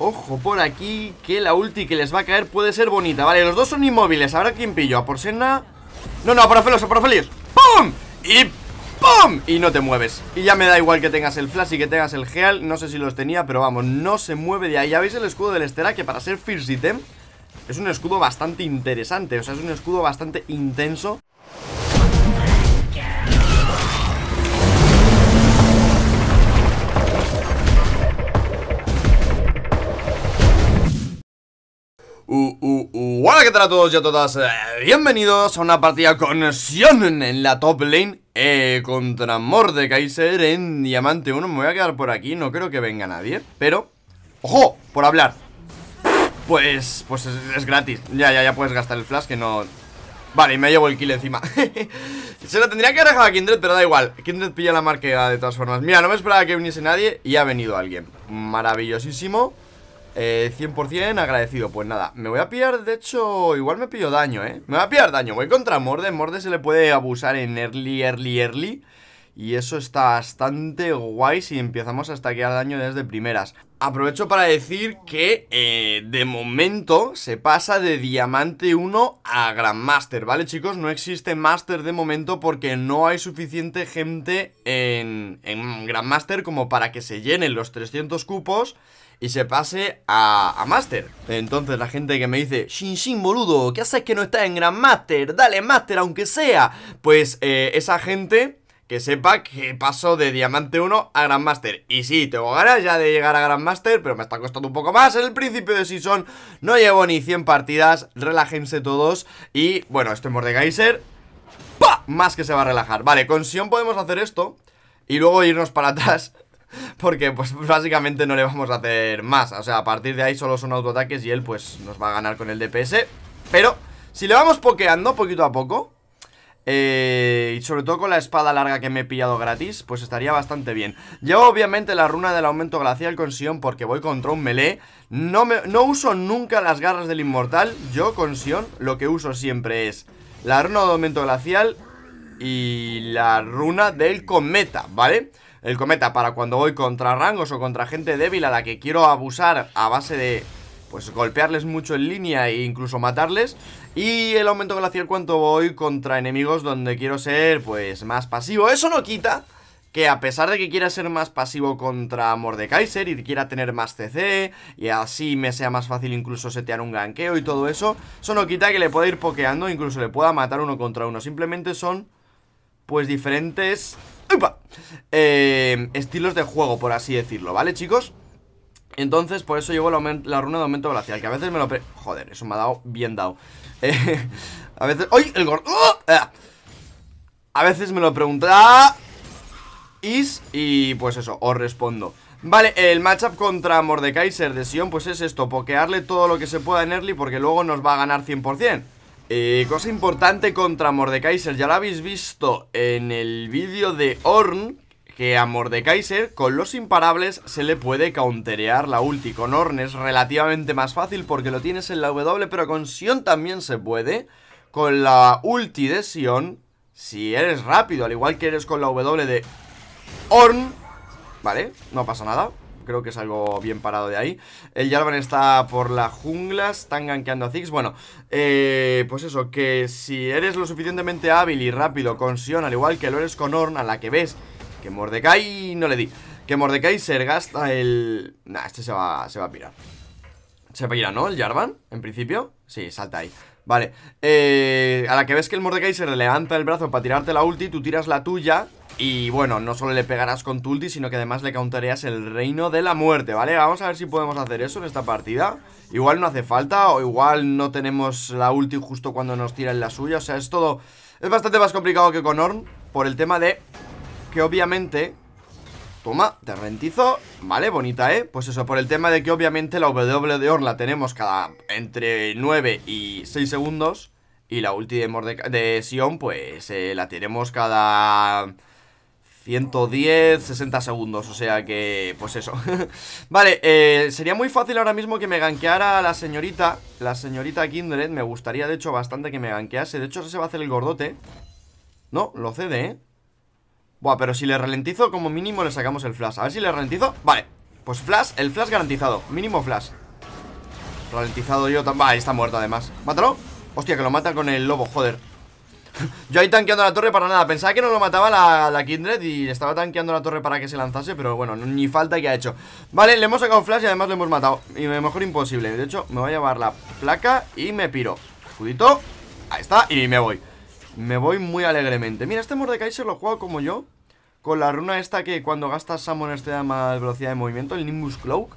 Ojo por aquí, que la ulti que les va a caer puede ser bonita Vale, los dos son inmóviles, ahora quién pillo, a Senna No, no, a Porofelios, a Feliz. ¡Pum! Y ¡pum! Y no te mueves Y ya me da igual que tengas el Flash y que tengas el Heal No sé si los tenía, pero vamos, no se mueve de ahí Ya veis el escudo del Estera, que para ser First Item Es un escudo bastante interesante O sea, es un escudo bastante intenso Uh, uh, uh. Hola, ¿qué tal a todos y a todas? Eh, bienvenidos a una partida con Sion en la top lane eh, contra Mordekaiser en Diamante 1. Me voy a quedar por aquí, no creo que venga nadie, pero... ¡Ojo! Por hablar. Pues, pues es, gratis. Ya, ya, ya puedes gastar el flash que no... Vale, y me llevo el kill encima Se lo tendría que haber dejado a Kindred, pero da igual Kindred pilla la marca de todas formas Mira, no me esperaba que viniese nadie y ha venido alguien Maravillosísimo eh, 100% agradecido, pues nada Me voy a pillar, de hecho, igual me pillo daño, eh Me voy a pillar daño, voy contra Morde Morde se le puede abusar en early, early, early y eso está bastante guay si empezamos a stackear daño desde primeras. Aprovecho para decir que eh, de momento se pasa de Diamante 1 a Grandmaster, ¿vale chicos? No existe Master de momento porque no hay suficiente gente en, en Grandmaster como para que se llenen los 300 cupos y se pase a, Master. Entonces la gente que me dice, Shin Shin boludo, ¿qué haces que no estás en Gran Master? Dale Master aunque sea. Pues eh, esa gente que sepa que pasó de Diamante 1 a Master Y sí, tengo ganas ya de llegar a Master pero me está costando un poco más. En el principio de Season no llevo ni 100 partidas, relájense todos. Y bueno, este Mordekaiser, ¡Pah! Más que se va a relajar. Vale, con Sion podemos hacer esto y luego irnos para atrás porque pues básicamente no le vamos a hacer más O sea, a partir de ahí solo son autoataques y él pues nos va a ganar con el DPS Pero si le vamos pokeando poquito a poco eh, y sobre todo con la espada larga que me he pillado gratis, pues estaría bastante bien. Llevo obviamente la runa del aumento glacial con Sion porque voy contra un melee. No, no uso nunca las garras del inmortal. Yo con Sion lo que uso siempre es la runa de aumento glacial y la runa del cometa, ¿vale? vale el cometa para cuando voy contra rangos o contra gente débil a la que quiero abusar a base de pues golpearles mucho en línea e incluso matarles y el aumento glacial cuando voy contra enemigos donde quiero ser pues más pasivo. Eso no quita que a pesar de que quiera ser más pasivo contra Mordekaiser y quiera tener más CC y así me sea más fácil incluso setear un ganqueo y todo eso, eso no quita que le pueda ir pokeando, incluso le pueda matar uno contra uno. Simplemente son pues diferentes Em, estilos de juego, por así decirlo, ¿vale, chicos? Entonces, por eso llevo la, runa de aumento glacial, que a veces me lo... Joder, eso me ha dado bien dado. Eh, a veces... hoy El gordo... ¡oh! Ah. A veces me lo pregunta... Is y pues eso, os respondo. Vale, el matchup contra Mordekaiser de Sion, pues es esto, pokearle todo lo que se pueda en early porque luego nos va a ganar 100%. Eh, cosa importante contra Mordekaiser, ya lo habéis visto en el vídeo de Orn, que a Mordekaiser con los imparables se le puede counterear la ulti. Con Orn es relativamente más fácil porque lo tienes en la W, pero con Sion también se puede. Con la ulti de Sion, si eres rápido, al igual que eres con la W de Orn, ¿vale? No pasa nada creo que es algo bien parado de ahí. El Jarvan está por la jungla, están gankeando a Ziggs. Bueno, eh, pues eso, que si eres lo suficientemente hábil y rápido con Sion, al igual que lo eres con Orn, a la que ves que Mordecai no le di. Que Mordecai se gasta el... Nah, este se va, se va a pirar. Se va a pirar, ¿no? El Jarvan, en principio. Sí, salta ahí. Vale, eh, a la que ves que el Mordecai se levanta el brazo para tirarte la ulti, tú tiras la tuya y bueno, no solo le pegarás con tu sino que además le es el reino de la muerte, ¿vale? Vamos a ver si podemos hacer eso en esta partida. Igual no hace falta, o igual no tenemos la ulti justo cuando nos tiran la suya. O sea, es todo... Es bastante más complicado que con Orn, por el tema de que obviamente... Toma, te rentizo, vale, bonita, ¿eh? Pues eso, por el tema de que obviamente la W de Orn la tenemos cada entre 9 y 6 segundos Y la ulti de, Sion, pues eh, la tenemos cada 110, 60 segundos, o sea que, pues eso Vale, eh, sería muy fácil ahora mismo que me ganqueara la señorita La señorita Kindred, me gustaría de hecho bastante que me ganquease De hecho se va a hacer el gordote No, lo cede, eh Buah, pero si le ralentizo, como mínimo le sacamos el flash A ver si le ralentizo, vale Pues flash, el flash garantizado, mínimo flash Ralentizado yo, va, está muerto además Mátalo, hostia que lo mata con el lobo, joder Yo ahí tanqueando la torre para nada Pensaba que no lo mataba la, la, Kindred Y estaba tanqueando la torre para que se lanzase Pero bueno, ni falta que ha hecho Vale, le hemos sacado flash y además lo hemos matado Y mejor imposible De hecho, me voy a llevar la placa y me piro Escudito, ahí está Y me voy Me voy muy alegremente Mira, este Mordekaiser lo juego como yo Con la runa esta que cuando gastas Samon te este da más velocidad de movimiento El Nimbus Cloak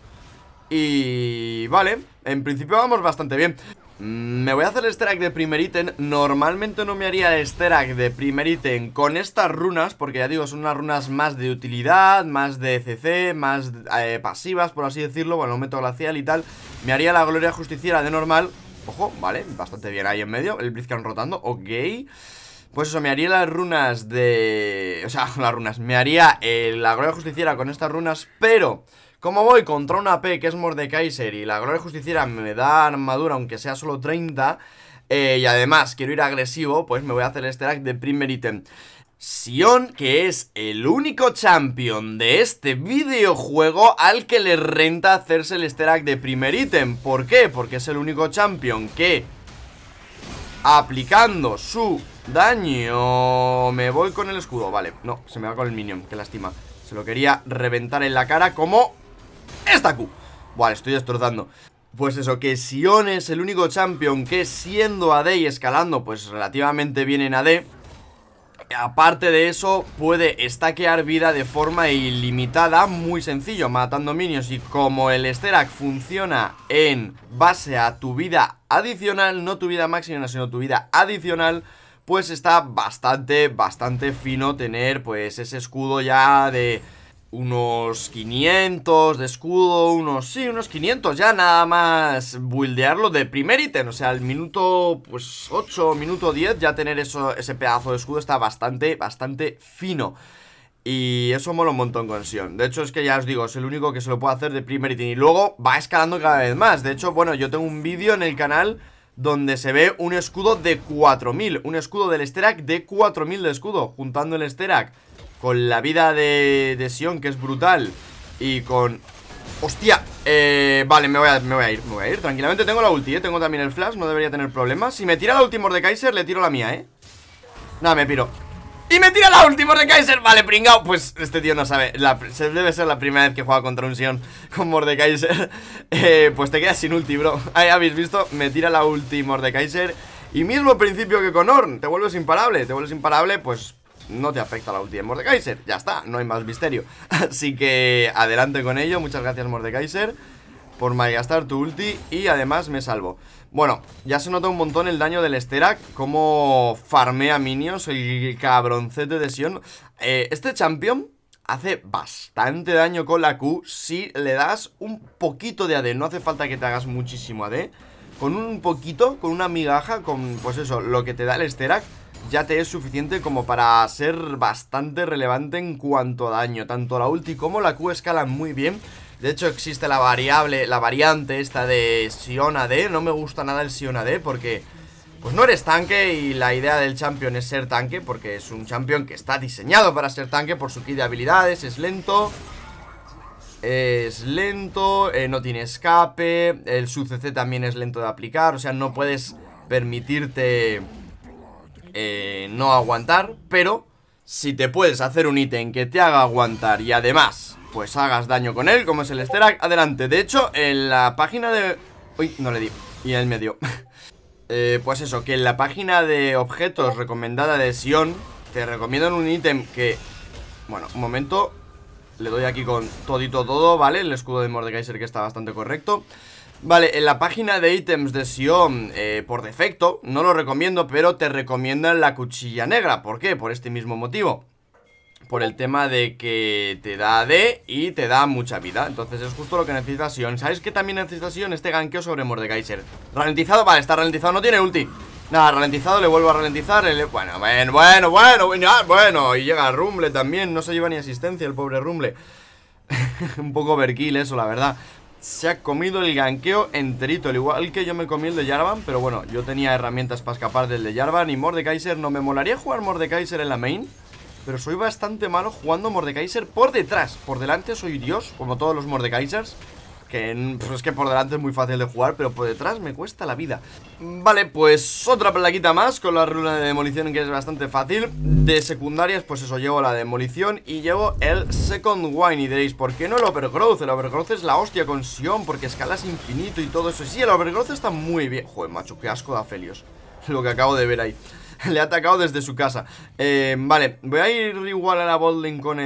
Y... vale, en principio vamos bastante bien Mm, me voy a hacer el de primer ítem Normalmente no me haría el de primer ítem con estas runas Porque ya digo, son unas runas más de utilidad, más de CC, e más eh, pasivas por así decirlo Bueno, meto glacial y tal Me haría la Gloria Justiciera de normal Ojo, vale, bastante bien ahí en medio El Blitzcrank rotando, ok pues eso, me haría las runas de... O sea, las runas Me haría eh, la Gloria Justiciera con estas runas Pero como voy contra una P que es Mordekaiser y la Gloria Justiciera me da armadura aunque sea solo 30 eh, y además quiero ir agresivo, pues me voy a hacer el Sterak de primer ítem. Sion, que es el único champion de este videojuego al que le renta hacerse el Sterak de primer ítem. ¿Por qué? Porque es el único champion que, aplicando su daño... Me voy con el escudo, vale. No, se me va con el minion, qué lástima. Se lo quería reventar en la cara como ¡Esta Q! Vale, estoy destrozando pues eso, que Sion es el único champion que siendo AD y escalando pues relativamente bien en AD Aparte de eso, puede estaquear vida de forma ilimitada, muy sencillo, matando minions Y como el Sterak funciona en base a tu vida adicional, no tu vida máxima sino tu vida adicional Pues está bastante, bastante fino tener pues ese escudo ya de unos 500 de escudo, unos, sí, unos 500 ya nada más buildearlo de primer item o sea, al minuto pues 8, minuto 10 ya tener eso, ese pedazo de escudo está bastante, bastante fino. Y eso mola un montón con Sion. De hecho, es que ya os digo, es el único que se lo puede hacer de primer item Y luego va escalando cada vez más. De hecho, bueno, yo tengo un vídeo en el canal donde se ve un escudo de 4000. Un escudo del Sterak de 4000 de escudo, juntando el Sterak con la vida de, de Sion, que es brutal Y con... ¡Hostia! Eh, vale, me voy, a, ir, me voy a ir Tranquilamente tengo la ulti, ¿eh? Tengo también el flash, no debería tener problemas Si me tira la ulti de Kaiser, le tiro la mía, ¿eh? Nada, me piro y me tira la última de Kaiser. Vale, pringao. Pues este tío no sabe. debe ser la primera vez que juega contra un Sion con Mordekaiser. eh, pues te quedas sin ulti, bro. Ahí habéis visto. Me tira la ulti Mordekaiser. Y mismo principio que con Orn. Te vuelves imparable. Te vuelves imparable, pues no te afecta la ulti de Mordekaiser. Ya está, no hay más misterio. Así que adelante con ello. Muchas gracias, Mordekaiser, por malgastar tu ulti. Y además me salvo. Bueno, ya se nota un montón el daño del Sterak. Cómo farmea minions, el cabroncete de Sion. Eh, este champion hace bastante daño con la Q si le das un poquito de AD. No hace falta que te hagas muchísimo AD. Con un poquito, con una migaja, con pues eso, lo que te da el Sterak ya te es suficiente como para ser bastante relevante en cuanto a daño. Tanto la ulti como la Q escalan muy bien. De hecho existe la variable, la variante esta de Siona D No me gusta nada el Siona D porque pues no eres tanque y la idea del champion es ser tanque porque es un champion que está diseñado para ser tanque por su kit de habilidades, es lento. Es lento, eh, no tiene escape, el su CC también es lento de aplicar, o sea, no puedes permitirte eh, no aguantar, pero si te puedes hacer un ítem que te haga aguantar y además pues hagas daño con él, como es el Sterak, adelante. De hecho, en la página de... Uy, no le di, y él me dio. Eh, pues eso, que en la página de objetos recomendada de Sion te recomiendan un ítem que... Bueno, un momento, le doy aquí con todito todo, ¿vale? El escudo de Mordekaiser que está bastante correcto Vale, en la página de ítems de Sion, eh, por defecto, no lo recomiendo, pero te recomiendan la cuchilla negra. ¿Por qué? Por este mismo motivo. Por el tema de que te da D y te da mucha vida. Entonces es justo lo que necesita Sion. sabes que también necesita Sion? Este ganqueo sobre Mordekaiser. Ralentizado, vale, está ralentizado, no tiene ulti. Nada, ralentizado, le vuelvo a ralentizar. Bueno, bueno, bueno, bueno, ah, bueno. Y llega Rumble también, no se lleva ni asistencia el pobre Rumble. un poco overkill eso, la verdad se ha comido el ganqueo enterito, al igual que yo me comí el de Jarvan, pero bueno, yo tenía herramientas para escapar del de Jarvan y Mordekaiser, no me molaría jugar Mordekaiser en la main, pero soy bastante malo jugando Mordekaiser por detrás, por delante soy Dios, como todos los Mordekaisers, que pues es que por delante es muy fácil de jugar, pero por detrás me cuesta la vida. Vale, pues otra plaquita más con la runa de demolición que es bastante fácil. De secundarias, pues eso, llevo la demolición y llevo el Second Wine. Y diréis, ¿por qué no el Overgrowth? El Overgrowth es la hostia con Sion porque escalas infinito y todo eso. Sí, el Overgrowth está muy bien. Joder, macho, qué asco de Afelios. Lo que acabo de ver ahí le ha atacado desde su casa eh, Vale, voy a ir igual a la Bolding con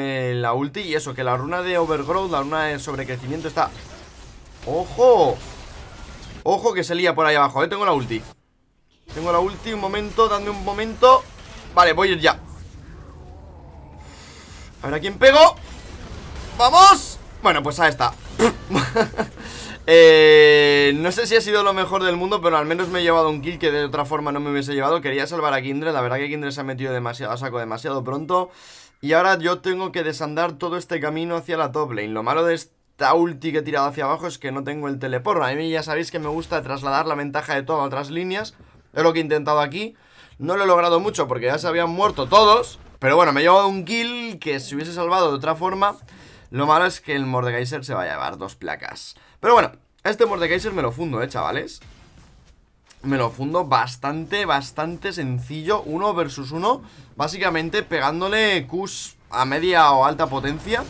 la ulti Y eso, que la runa de Overgrowth, la runa de sobrecrecimiento está ¡Ojo! ¡Ojo que se lía por ahí abajo! Eh. Tengo la ulti Tengo la ulti, un momento, dame un momento Vale, voy a ir ya A ver a quién pego ¡Vamos! Bueno, pues ahí está eh, no sé si ha sido lo mejor del mundo, pero al menos me he llevado un kill que de otra forma no me hubiese llevado. Quería salvar a Kindred, la verdad que Kindred se ha metido demasiado, a saco demasiado pronto. Y ahora yo tengo que desandar todo este camino hacia la top lane. Lo malo de esto esta ulti que he tirado hacia abajo es que no tengo el teleporro. A mí ya sabéis que me gusta trasladar la ventaja de todas a otras líneas. Es lo que he intentado aquí. No lo he logrado mucho porque ya se habían muerto todos. Pero bueno, me he llevado un kill que si hubiese salvado de otra forma... Lo malo es que el Mordekaiser se va a llevar dos placas. Pero bueno, este Mordekaiser me lo fundo, ¿eh, chavales? Me lo fundo bastante, bastante sencillo. Uno versus uno. Básicamente pegándole Qs a media o alta potencia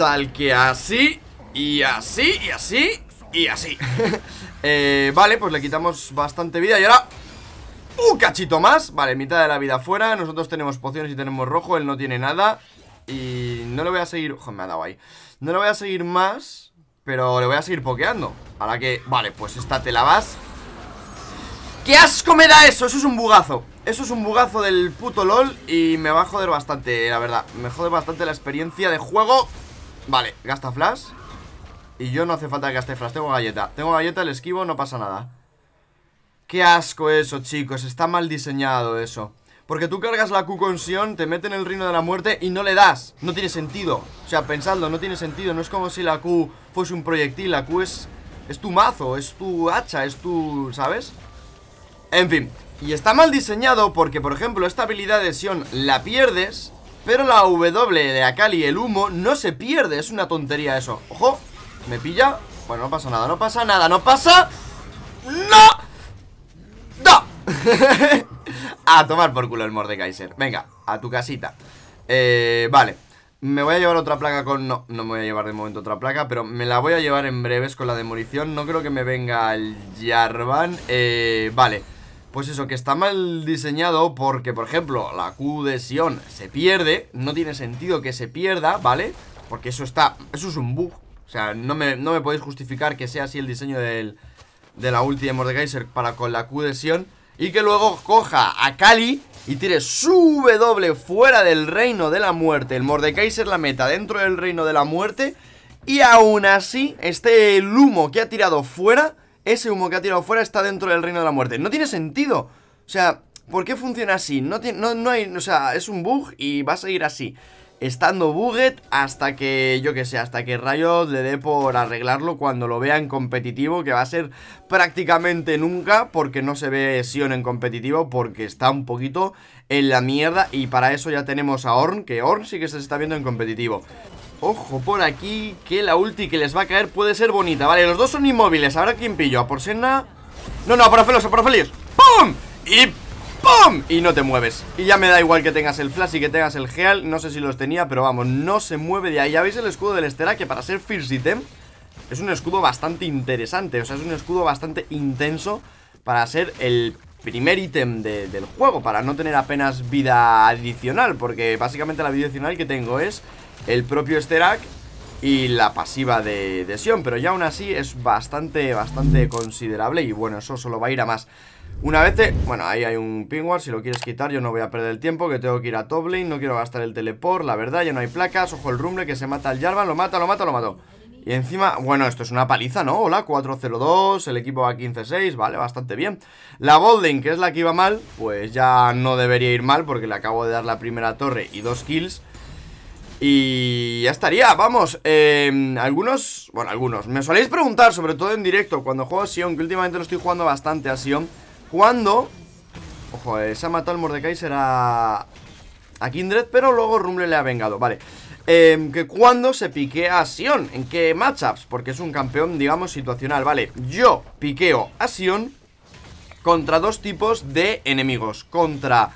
tal que así y así y así y así eh, Vale, pues le quitamos bastante vida y ahora un cachito más Vale, mitad de la vida fuera Nosotros tenemos pociones y tenemos rojo Él no tiene nada Y no le voy a seguir... Ojo, me ha dado ahí No le voy a seguir más Pero le voy a seguir pokeando Ahora que... Vale, pues esta te la vas ¡Qué asco me da eso! Eso es un bugazo Eso es un bugazo del puto LOL Y me va a joder bastante, la verdad Me jode bastante la experiencia de juego Vale, gasta flash Y yo no hace falta que gaste flash, tengo galleta Tengo galleta, el esquivo, no pasa nada Qué asco eso, chicos Está mal diseñado eso Porque tú cargas la Q con Sion, te meten el reino de la muerte Y no le das, no tiene sentido O sea, pensadlo, no tiene sentido No es como si la Q fuese un proyectil La Q es, es tu mazo, es tu hacha Es tu, ¿sabes? En fin, y está mal diseñado porque, por ejemplo, esta habilidad de Sion la pierdes pero la W de Akali, el humo, no se pierde Es una tontería eso ¡Ojo! ¿Me pilla? Bueno, no pasa nada, no pasa nada ¡No pasa! ¡No! ¡No! a tomar por culo el Mordekaiser Venga, a tu casita eh, Vale me voy a llevar otra placa con... No, no me voy a llevar de momento otra placa Pero me la voy a llevar en breves con la demolición No creo que me venga el Jarvan eh, Vale pues eso, que está mal diseñado porque, por ejemplo, la Q de Sion se pierde, no tiene sentido que se pierda, ¿vale? Porque eso está, eso es un bug, o sea, no me, no me podéis justificar que sea así el diseño de la ulti de Mordekaiser para con la Q de Sion y que luego coja a Kali y tire su W fuera del reino de la muerte, el Mordekaiser la meta dentro del reino de la muerte y aún así este humo que ha tirado fuera ese humo que ha tirado fuera está dentro del reino de la muerte. No tiene sentido. O sea, ¿por qué funciona así? No, no, hay, o sea, es un bug y va a seguir así. Estando bugged hasta que, yo que sé, hasta que Riot le dé por arreglarlo cuando lo vean competitivo, que va a ser prácticamente nunca, porque no se ve Sion en competitivo, porque está un poquito en la mierda, y para eso ya tenemos a Orn, que Orn sí que se está viendo en competitivo. Ojo por aquí, que la ulti que les va a caer puede ser bonita Vale, los dos son inmóviles, ahora quién pillo, a por Senna No, no, a Porofelios, a Feliz. ¡Pum! Y ¡pum! Y no te mueves Y ya me da igual que tengas el Flash y que tengas el Heal No sé si los tenía, pero vamos, no se mueve de ahí Ya veis el escudo del Estera, que para ser First Item Es un escudo bastante interesante O sea, es un escudo bastante intenso Para ser el primer ítem del juego Para no tener apenas vida adicional Porque básicamente la vida adicional que tengo es el propio Sterak y la pasiva de, de Sion, pero ya aún así es bastante, bastante considerable y bueno, eso solo va a ir a más. Una vez Bueno, ahí hay un pingüar, si lo quieres quitar yo no voy a perder el tiempo, que tengo que ir a Toblin, no quiero gastar el teleport, la verdad, ya no hay placas, ojo el rumble que se mata al Jarvan, lo mata, lo mata, lo mató. Y encima, bueno, esto es una paliza, ¿no? Hola, 4-0-2, el equipo va 15-6, vale, bastante bien. La Bolding, que es la que iba mal, pues ya no debería ir mal porque le acabo de dar la primera torre y dos kills. Y ya estaría, vamos. Em, algunos, bueno, algunos. Me soléis preguntar, sobre todo en directo, cuando juego a Sion, que últimamente lo estoy jugando bastante a Sion. Cuando. Ojo, eh, se ha matado el Mordekaiser a. a Kindred, pero luego Rumble le ha vengado, vale. Eh, que cuando se pique a Sion, en qué matchups, porque es un campeón, digamos, situacional, vale. Yo piqueo a Sion contra dos tipos de enemigos: contra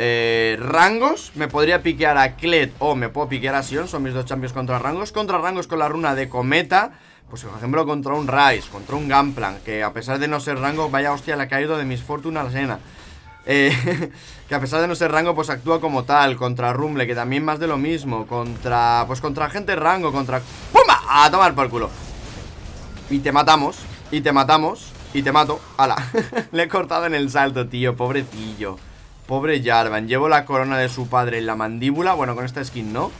eh, rangos, me podría piquear a Kled o me puedo piquear a Sion, son mis dos champions contra rangos. Contra rangos con la runa de cometa, pues por ejemplo contra un Rice, contra un Gamplan, que a pesar de no ser rango, vaya hostia, le ha caído de mis fortuna a la cena. Eh, que a pesar de no ser rango, pues actúa como tal. Contra Rumble, que también más de lo mismo. Contra. Pues contra gente rango, contra. ¡Pumba! A tomar por culo. Y te matamos. Y te matamos. Y te mato. ¡Hala! Le he cortado en el salto, tío, pobrecillo. Pobre Jarvan, llevo la corona de su padre en la mandíbula Bueno, con esta skin no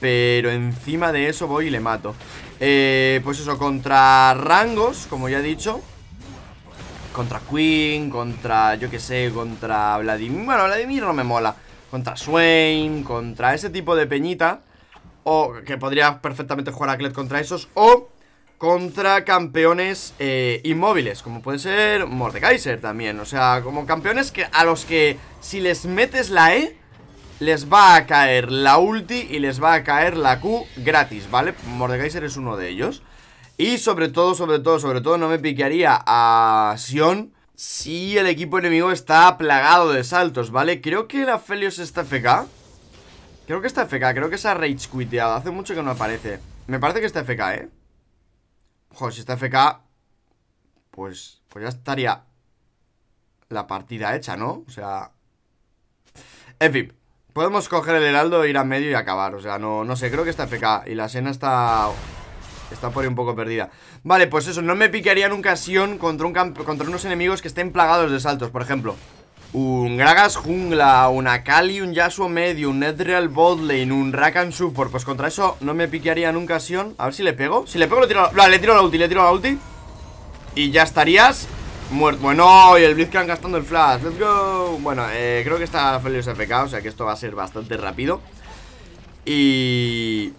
Pero encima de eso voy y le mato eh, Pues eso, contra rangos, como ya he dicho Contra Queen, contra, yo qué sé, contra Vladimir Bueno, Vladimir no me mola Contra Swain, contra ese tipo de peñita O que podría perfectamente jugar a Kled contra esos O contra campeones eh, inmóviles, como puede ser Mordekaiser también, o sea, como campeones que, a los que si les metes la E, les va a caer la ulti y les va a caer la Q gratis, ¿vale? Mordekaiser es uno de ellos. Y sobre todo, sobre todo, sobre todo, no me piquearía a Sion si el equipo enemigo está plagado de saltos, ¿vale? Creo que la Felios está FK. Creo que está FK, creo que se ha rage Hace mucho que no aparece. Me parece que está FK, ¿eh? Joder, si está FK, pues, pues ya estaría la partida hecha, ¿no? O sea... En fin, podemos coger el heraldo, ir a medio y acabar. O sea, no, no sé, creo que está FK y la escena está... Está por ahí un poco perdida Vale, pues eso, no me piquearía nunca Sion contra, un contra unos enemigos que estén plagados de saltos, por ejemplo un Gragas jungla, una Akali, un Yasuo medio, un Netherreal botlane, un Rakan support Pues contra eso no me piquearía nunca Sion A ver si le pego, si le pego le tiro, la, le tiro la ulti, le tiro la ulti Y ya estarías muerto Bueno, y el Blitzcrank gastando el flash, let's go Bueno, eh, creo que está feliz FK, o sea que esto va a ser bastante rápido Y...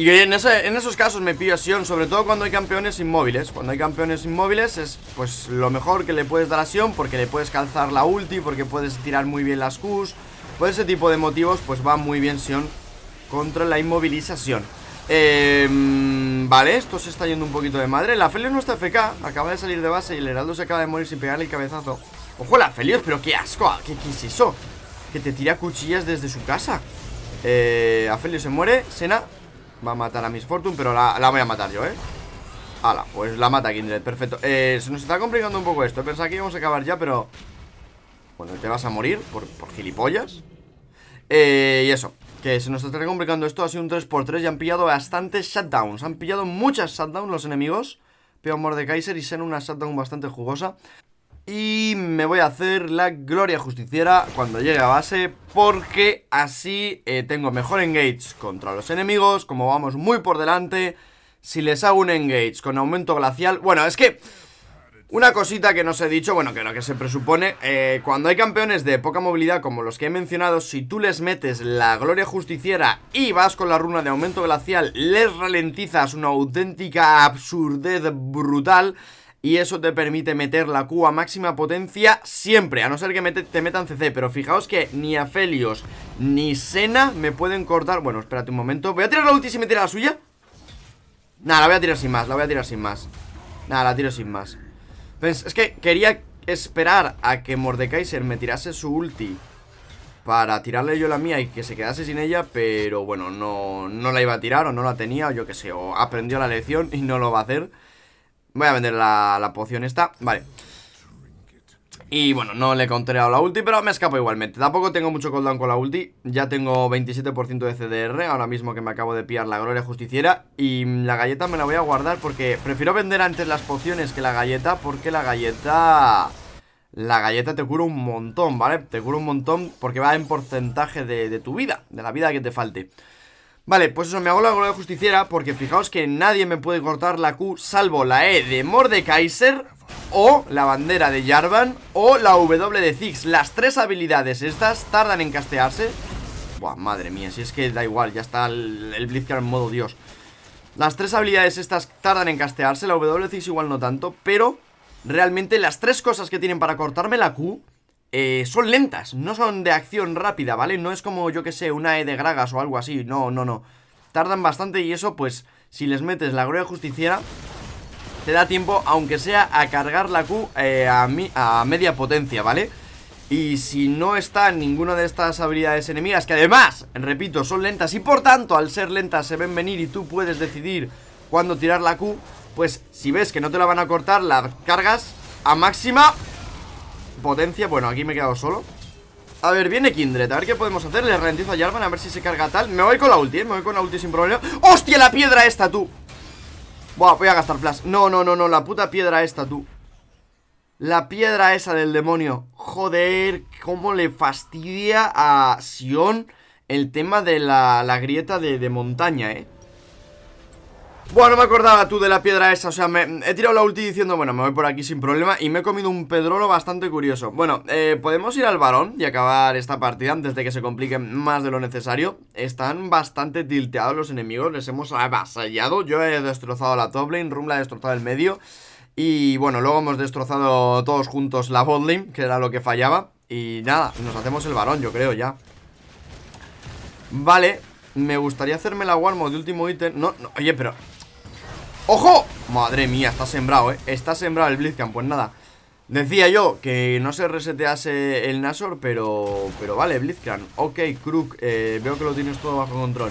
Y en, esos casos me pillo a Sion, sobre todo cuando hay campeones inmóviles. Cuando hay campeones inmóviles es pues lo mejor que le puedes dar a Sion porque le puedes calzar la ulti, porque puedes tirar muy bien las Qs. Por pues ese tipo de motivos pues va muy bien Sion contra la inmovilización. Em, vale, esto se está yendo un poquito de madre. La Felios no está FK, acaba de salir de base y el Heraldo se acaba de morir sin pegarle el cabezazo. ¡Ojo, la Felios! Pero qué asco, ah, ¿qué, qué es eso? Que te tira cuchillas desde su casa. Eh, Afelio se muere, Sena Va a matar a Miss Fortune, pero la, voy a matar yo, ¿eh? Hala, pues la mata Kindred, perfecto eh, Se nos está complicando un poco esto Pensaba que íbamos a acabar ya, pero... Bueno, te vas a morir por, por gilipollas eh, Y eso Que se nos está complicando esto Ha sido un 3x3 y han pillado bastantes shutdowns Han pillado muchas shutdowns los enemigos Peor kaiser y Sen una shutdown bastante jugosa y me voy a hacer la Gloria Justiciera cuando llegue a base Porque así eh, tengo mejor engage contra los enemigos Como vamos muy por delante Si les hago un engage con aumento glacial Bueno, es que... Una cosita que no os he dicho, bueno, que lo que se presupone eh, Cuando hay campeones de poca movilidad como los que he mencionado Si tú les metes la Gloria Justiciera y vas con la runa de aumento glacial Les ralentizas una auténtica absurdez brutal y eso te permite meter la Q a máxima potencia siempre, a no ser que te metan CC. Pero fijaos que ni Afelios ni Sena me pueden cortar... Bueno, espérate un momento. Voy a tirar la ulti si me tira la suya. Nada, la voy a tirar sin más, la voy a tirar sin más. Nada, la tiro sin más. Pues, es que quería esperar a que Mordekaiser me tirase su ulti para tirarle yo la mía y que se quedase sin ella, pero bueno, no, no la iba a tirar o no la tenía o yo qué sé, o aprendió la lección y no lo va a hacer. Voy a vender la, poción esta Vale y bueno, no le he a la ulti, pero me escapo igualmente Tampoco tengo mucho cooldown con la ulti Ya tengo 27% de CDR Ahora mismo que me acabo de pillar la gloria justiciera Y la galleta me la voy a guardar porque Prefiero vender antes las pociones que la galleta Porque la galleta... La galleta te cura un montón, ¿vale? Te cura un montón porque va en porcentaje de tu vida De la vida que te falte Vale, pues eso, me hago la gloria justiciera Porque fijaos que nadie me puede cortar la Q Salvo la E de Mordekaiser O la bandera de Jarvan O la W de Ziggs Las tres habilidades estas tardan en castearse Buah, madre mía, si es que da igual Ya está el, en modo dios Las tres habilidades estas tardan en castearse La W de Ziggs igual no tanto Pero realmente las tres cosas que tienen para cortarme la Q eh, son lentas, no son de acción rápida, ¿vale? No es como, yo que sé, una E de Gragas o algo así, no, no, no. Tardan bastante y eso, pues, si les metes la grúa justiciera, te da tiempo, aunque sea a cargar la Q eh, a, a media potencia, ¿vale? Y si no está ninguna de estas habilidades enemigas, que además, repito, son lentas y por tanto, al ser lentas se ven venir y tú puedes decidir cuándo tirar la Q, pues si ves que no te la van a cortar, la cargas a máxima potencia Bueno, aquí me he quedado solo a ver, viene Kindred, a ver qué podemos hacer Le ralentizo a Jarvan, a ver si se carga tal Me voy con la ulti, eh, me voy con la ulti sin problema ¡Hostia, la piedra esta, tú! Buah, voy a gastar flash No, no, no, no, la puta piedra esta, tú La piedra esa del demonio Joder, cómo le fastidia a Sion El tema de la, grieta de, de montaña, eh bueno, me acordaba tú de la piedra esa, o sea, me he tirado la ulti diciendo, bueno, me voy por aquí sin problema y me he comido un pedrolo bastante curioso. Bueno, eh, podemos ir al varón y acabar esta partida antes de que se complique más de lo necesario. Están bastante tilteados los enemigos, les hemos avasallado, yo he destrozado la top lane, Rumble ha destrozado el medio y bueno, luego hemos destrozado todos juntos la bot lane, que era lo que fallaba y nada, nos hacemos el varón, yo creo ya. Vale, me gustaría hacerme la Warmo de último ítem No, no, oye, pero ¡Ojo! Madre mía, está sembrado, ¿eh? Está sembrado el Blitzcrank, pues nada Decía yo que no se resetease el Nasor, pero pero vale, Blitzcan. Ok, Kruk eh, veo que lo tienes todo bajo control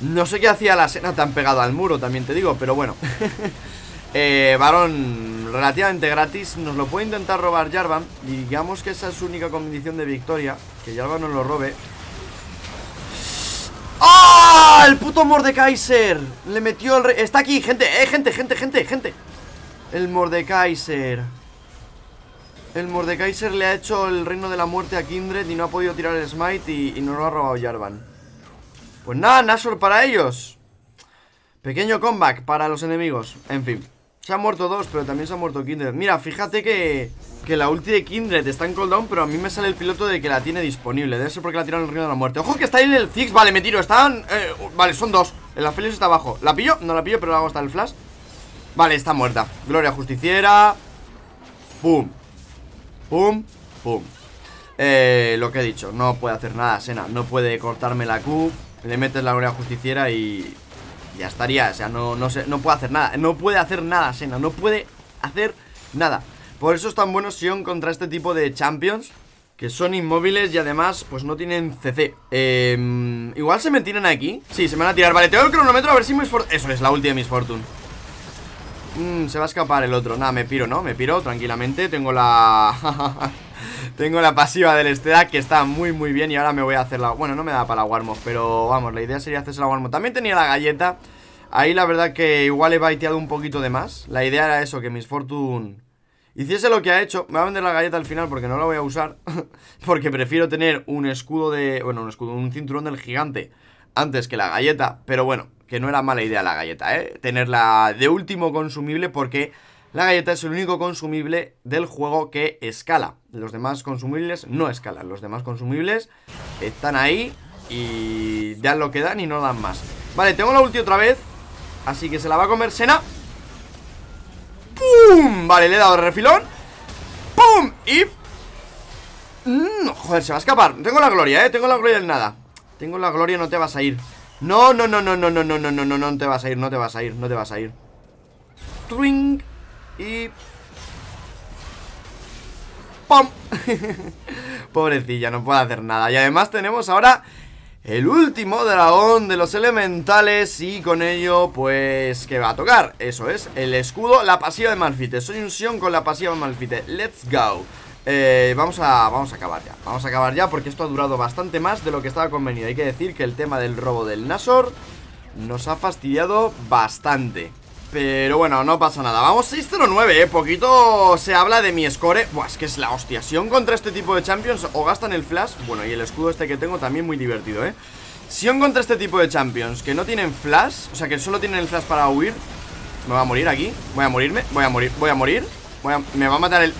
No sé qué hacía la Sena tan pegada al muro, también te digo, pero bueno Eh, varón relativamente gratis Nos lo puede intentar robar Jarvan Digamos que esa es su única condición de victoria Que Jarvan nos lo robe ¡Ah! El puto Mordekaiser Le metió el rey Está aquí, gente, eh, gente, gente, gente, gente El Mordekaiser El Mordekaiser le ha hecho el reino de la muerte a Kindred Y no ha podido tirar el smite Y, y no lo ha robado Jarvan Pues nada, Nashor para ellos Pequeño comeback para los enemigos En fin se han muerto dos, pero también se ha muerto Kindred Mira, fíjate que, que la ulti de Kindred está en cooldown Pero a mí me sale el piloto de que la tiene disponible Debe ser porque la tiraron en el río de la muerte ¡Ojo que está ahí en el fix. Vale, me tiro, están... Eh, vale, son dos El Aphelios está abajo ¿La pillo? No la pillo, pero la hago hasta el flash Vale, está muerta Gloria justiciera Pum Pum Pum eh, lo que he dicho, no puede hacer nada Sena, no puede cortarme la Q Le metes la gloria justiciera y ya estaría, o sea, no, no, no puede hacer nada No puede hacer nada Sena, no puede hacer nada Por eso es tan bueno Sion contra este tipo de champions que son inmóviles y además pues no tienen CC em, Igual se me tiran aquí Sí, se me van a tirar Vale, tengo el cronómetro a ver si Eso es, la última de Miss mm, Se va a escapar el otro Nada, me piro, ¿no? Me piro tranquilamente Tengo la... Tengo la pasiva del Esteda que está muy muy bien y ahora me voy a hacer la... Bueno, no me da para la pero vamos, la idea sería hacerse la Warmoth. También tenía la galleta. Ahí la verdad que igual he baiteado un poquito de más. La idea era eso, que Miss Fortune hiciese lo que ha hecho. Me va a vender la galleta al final porque no la voy a usar. porque prefiero tener un escudo de... Bueno, un escudo, un cinturón del gigante antes que la galleta. Pero bueno, que no era mala idea la galleta, ¿eh? Tenerla de último consumible porque la galleta es el único consumible del juego que escala. Los demás consumibles no escalan. Los demás consumibles están ahí y dan lo que dan y no dan más. Vale, tengo la ulti otra vez. Así que se la va a comer Sena. ¡Pum! Vale, le he dado el refilón. ¡Pum! Y... joder, se va a escapar. Tengo la gloria, ¿eh? Tengo la gloria del nada. Tengo la gloria, no te vas a ir. No, no, no, no, no, no, no, no, no, no, no, te vas a ir, no te vas a ir, no te vas a ir. Twink. Y... ¡Pum! Pobrecilla, no puede hacer nada. Y además tenemos ahora el último dragón de los elementales y con ello, pues, ¿qué va a tocar? Eso es, el escudo, la pasiva de Malfite. Soy un Sion con la pasiva de Malfite. Let's go. Eh, vamos, a, vamos a acabar ya, vamos a acabar ya porque esto ha durado bastante más de lo que estaba convenido Hay que decir que el tema del robo del Nasor nos ha fastidiado bastante pero bueno, no pasa nada Vamos 6-0-9, eh, poquito se habla de mi score Buah, es que es la hostia Si contra este tipo de champions o gastan el flash Bueno, y el escudo este que tengo también muy divertido, eh Si Sion contra este tipo de champions Que no tienen flash, o sea que solo tienen el flash para huir Me va a morir aquí Voy a morirme, voy a morir, voy a morir Me va a matar el...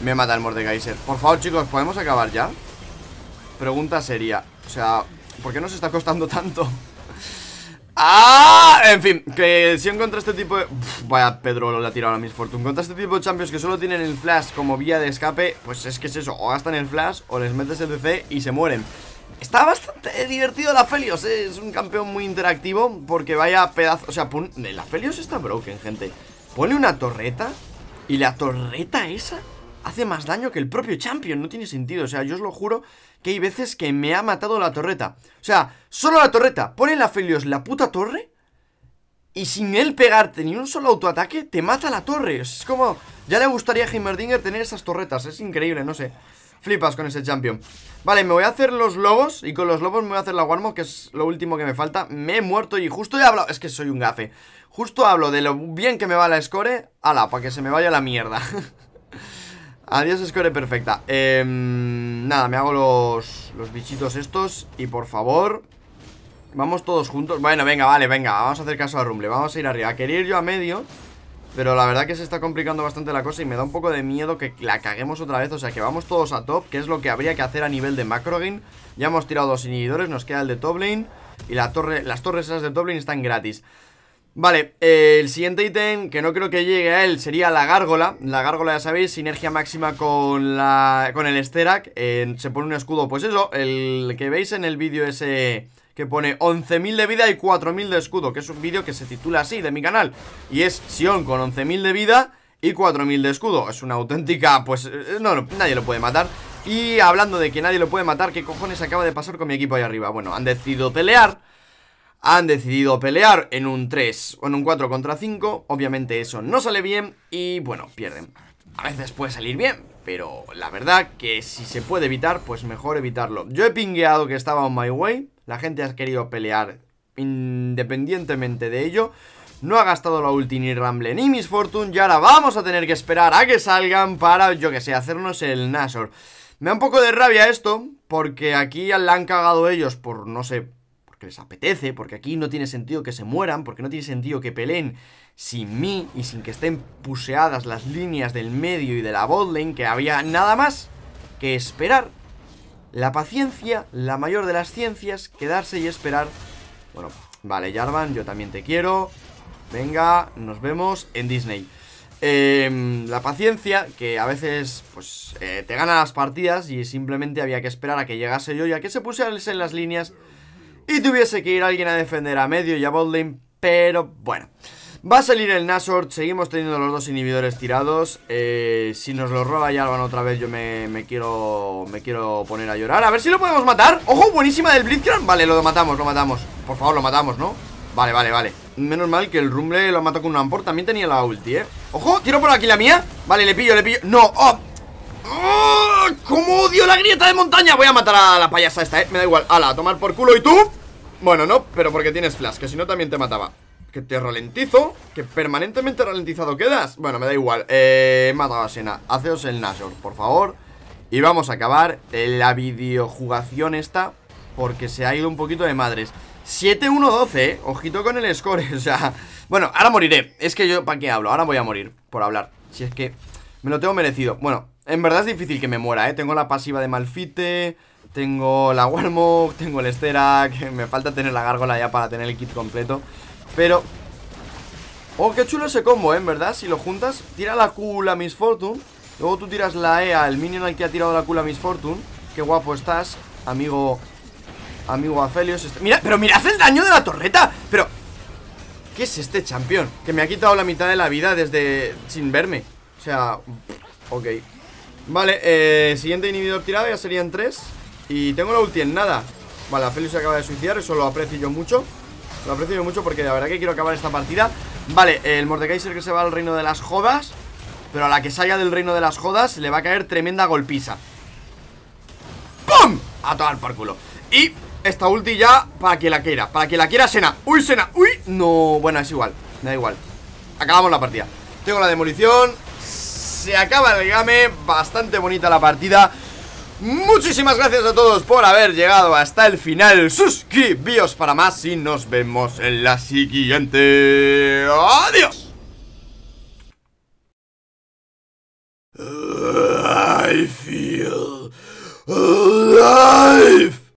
Me va mata el Mordekaiser Por favor chicos, ¿podemos acabar ya? Pregunta seria O sea, ¿por qué nos está costando tanto? ¡Ah! En fin, que si contra este tipo de... vaya, Pedro lo ha tirado a Miss Fortune Contra este tipo de champions que solo tienen el flash como vía de escape Pues es que es eso, o gastan el flash o les metes el DC y se mueren Está bastante divertido la Felios, eh, es un campeón muy interactivo Porque vaya pedazo, o sea, pun. la Felios está broken, gente Pone una torreta y la torreta esa hace más daño que el propio Champion. No tiene sentido. O sea, yo os lo juro que hay veces que me ha matado la torreta. O sea, solo la torreta. Pone la Felios la puta torre. Y sin él pegarte ni un solo autoataque, te mata la torre. Es como... Ya le gustaría a Heimerdinger tener esas torretas. Es increíble, no sé. Flipas con ese champion. Vale, me voy a hacer los lobos. Y con los lobos me voy a hacer la Warmo, que es lo último que me falta. Me he muerto y justo he hablo Es que soy un gafe. Justo hablo de lo bien que me va la score. Ala, para que se me vaya la mierda. Adiós, score perfecta. Em, nada, me hago los, bichitos estos. Y por favor, vamos todos juntos. Bueno, venga, vale, venga. Vamos a hacer caso a Rumble. Vamos a ir arriba. Quería ir yo a medio. Pero la verdad que se está complicando bastante la cosa y me da un poco de miedo que la caguemos otra vez. O sea, que vamos todos a top, que es lo que habría que hacer a nivel de macro game. Ya hemos tirado dos inhibidores, nos queda el de top Y la torre, las torres esas de top están gratis. Vale, eh, el siguiente ítem que no creo que llegue a él sería la gárgola La gárgola, ya sabéis, sinergia máxima con, la, con el Sterak Se pone un escudo, pues eso, el que veis en el vídeo ese que pone 11.000 de vida y 4.000 de escudo Que es un vídeo que se titula así de mi canal Y es Sion con 11.000 de vida y 4.000 de escudo Es una auténtica, pues, eh, no, no, nadie lo puede matar Y hablando de que nadie lo puede matar, ¿qué cojones acaba de pasar con mi equipo ahí arriba? Bueno, han decidido pelear han decidido pelear en un 3 o en un 4 contra 5. Obviamente eso no sale bien y bueno, pierden. A veces puede salir bien, pero la verdad que si se puede evitar, pues mejor evitarlo. Yo he pingueado que estaba on my way, la gente ha querido pelear independientemente de ello. No ha gastado la ulti ni Ramble ni Miss Fortune y ahora vamos a tener que esperar a que salgan para, yo que sé, hacernos el Nashor. Me da un poco de rabia esto, porque aquí la han cagado ellos por, no sé, que les apetece, porque aquí no tiene sentido que se mueran, porque no tiene sentido que peleen sin mí y sin que estén puseadas las líneas del medio y de la botlane, que había nada más que esperar. La paciencia, la mayor de las ciencias, quedarse y esperar. Bueno, vale, Jarvan, yo también te quiero. Venga, nos vemos en Disney. Em, la paciencia, que a veces pues eh, te gana las partidas y simplemente había que esperar a que llegase yo y a que se pusiesen las líneas y tuviese que ir alguien a defender a medio y a botlane, pero bueno. Va a salir el Nashor, seguimos teniendo los dos inhibidores tirados eh, Si nos lo roba Yalvan otra vez yo me, quiero me quiero poner a llorar A ver si lo podemos matar ¡Ojo! Buenísima del Blitzcrank Vale, lo matamos, lo matamos Por favor, lo matamos, ¿no? Vale, vale, vale Menos mal que el Rumble lo mató con un Ampor También tenía la ulti, ¿eh? ¡Ojo! ¿Tiro por aquí la mía? Vale, le pillo, le pillo ¡No! ¡Oh! ¡Oh! ¡Cómo odio la grieta de montaña! Voy a matar a la payasa esta, ¿eh? Me da igual ¡Hala! A tomar por culo ¿Y tú? Bueno, no, pero porque tienes flash, que si no también te mataba Que te ralentizo Que permanentemente ralentizado quedas Bueno, me da igual, eh, matado a Sena Haceos el Nashor, por favor Y vamos a acabar la videojugación esta Porque se ha ido un poquito de madres 7-1-12, eh, ojito con el score, o sea Bueno, ahora moriré, es que yo, ¿para qué hablo? Ahora voy a morir, por hablar Si es que me lo tengo merecido Bueno, en verdad es difícil que me muera, eh Tengo la pasiva de Malfite tengo la Warmog, tengo el Estera Que me falta tener la gárgola ya para tener el kit completo Pero... Oh, qué chulo ese combo, ¿eh? En verdad, si lo juntas Tira la Q, Miss Fortune Luego tú tiras la E al minion al que ha tirado la Q, Miss Fortune Qué guapo estás, amigo... Amigo Afelios este, Mira, pero mira hace el daño de la torreta Pero... ¿Qué es este campeón? Que me ha quitado la mitad de la vida desde... Sin verme O sea... Ok Vale, eh, siguiente inhibidor tirado ya serían tres y tengo la ulti en nada Vale, la se acaba de suicidar, eso lo aprecio yo mucho Lo aprecio yo mucho porque la verdad que quiero acabar esta partida Vale, el Mordekaiser que se va al reino de las jodas Pero a la que salga del reino de las jodas Le va a caer tremenda golpiza ¡Pum! A tomar por culo Y esta ulti ya para quien la quiera Para quien la quiera, Sena ¡Uy, Sena! ¡Uy! No, bueno, es igual, da igual Acabamos la partida Tengo la demolición Se acaba el game Bastante bonita la partida Muchísimas gracias a todos por haber llegado hasta el final. Suscribíos para más y nos vemos en la siguiente. ¡Adiós!